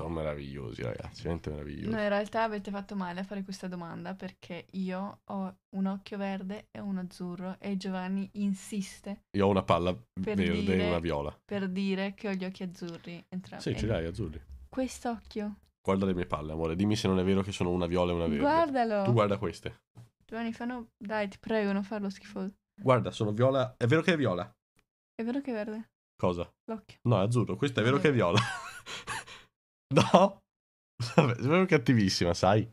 Sono meravigliosi, ragazzi, veramente meravigliosi. No, in realtà avete fatto male a fare questa domanda perché io ho un occhio verde e un azzurro e Giovanni insiste. Io ho una palla verde dire, e una viola. Per dire che ho gli occhi azzurri entrambi. Sì, ce li hai azzurri. Quest'occhio. Guarda le mie palle, amore, dimmi se non è vero che sono una viola e una verde. Guardalo. Tu guarda queste. Giovanni, fanno... Dai, ti prego, non farlo schifoso. Guarda, sono viola... È vero che è viola? È vero che è verde? Cosa? L'occhio. No, è azzurro. Questo è, è vero, vero che è viola. No? Vabbè, è cattivissima, sai?